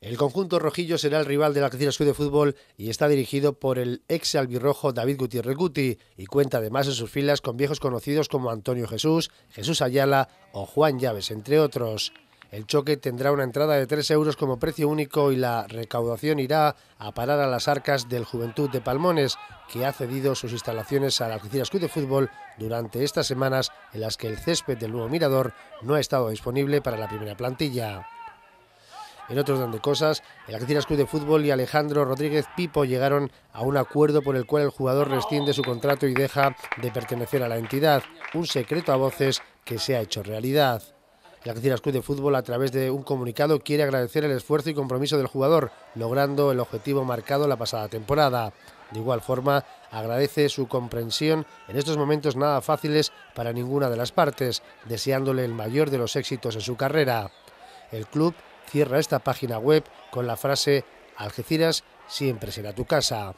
El conjunto rojillo será el rival de la Algeciras de Fútbol y está dirigido por el ex albirrojo David Gutiérrez Guti y cuenta además en sus filas con viejos conocidos como Antonio Jesús, Jesús Ayala o Juan Llaves, entre otros. El choque tendrá una entrada de 3 euros como precio único y la recaudación irá a parar a las arcas del Juventud de Palmones, que ha cedido sus instalaciones a la Algeciras Club de Fútbol durante estas semanas en las que el césped del nuevo mirador no ha estado disponible para la primera plantilla en otros donde cosas, el actriz Club de Fútbol y Alejandro Rodríguez Pipo llegaron a un acuerdo por el cual el jugador rescinde su contrato y deja de pertenecer a la entidad, un secreto a voces que se ha hecho realidad. El actriz Club de Fútbol, a través de un comunicado, quiere agradecer el esfuerzo y compromiso del jugador, logrando el objetivo marcado la pasada temporada. De igual forma, agradece su comprensión en estos momentos nada fáciles para ninguna de las partes, deseándole el mayor de los éxitos en su carrera. El club cierra esta página web con la frase Algeciras siempre será tu casa.